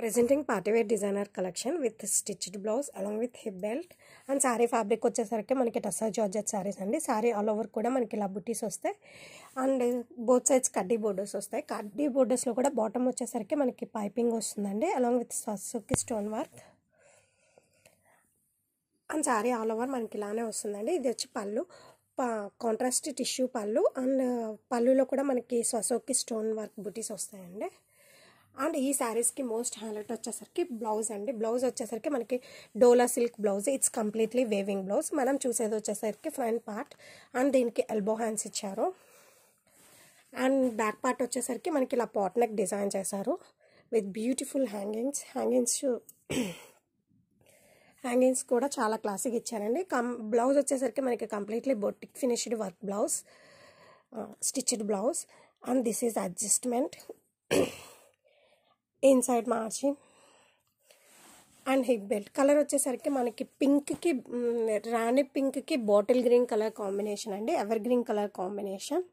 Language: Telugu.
presenting party wear designer collection with stitched blouse along with hip belt and sari fabric వచ్చేసరికి మనకి టస్సా జార్జెట్ శారీస్ అండి శారీ ఆల్ ఓవర్ కూడా మనకి ఇలా బుటీస్ వస్తాయి అండ్ బోత్ సైడ్స్ కడ్డీ బోర్డర్స్ వస్తాయి కడ్డీ బోర్డర్స్లో కూడా బాటమ్ వచ్చేసరికి మనకి పైపింగ్ వస్తుందండి అలాంగ్ విత్ సస్సుకి stone work and sari all over మనకి ఇలానే వస్తుందండి ఇది వచ్చి పళ్ళు కాంట్రాస్ట్ టిష్యూ పళ్ళు అండ్ పళ్ళులో కూడా మనకి స్వసోకి స్టోన్ వర్క్ బుటీస్ వస్తాయండి అండ్ ఈ శారీస్కి మోస్ట్ హైలైట్ వచ్చేసరికి బ్లౌజ్ అండి బ్లౌజ్ వచ్చేసరికి మనకి డోలా silk blouse it's completely weaving blouse మనం చూసేది వచ్చేసరికి ఫ్రంట్ పార్ట్ అండ్ దీనికి ఎల్బో హ్యాండ్స్ ఇచ్చారు అండ్ బ్యాక్ పార్ట్ వచ్చేసరికి మనకి ఇలా పాట్ నెక్ డిజైన్ చేశారు with beautiful hangings hangings hangings కూడా చాలా క్లాసిక్ ఇచ్చారండి కం బ్లౌజ్ వచ్చేసరికి మనకి completely boutique finished work blouse stitched blouse and this is adjustment inside మార్చి అండ్ హిప్ బెల్ట్ కలర్ వచ్చేసరికి మనకి పింక్కి రాణి పింక్కి బాటిల్ గ్రీన్ కలర్ కాంబినేషన్ అండి ఎవర్ గ్రీన్ కలర్ కాంబినేషన్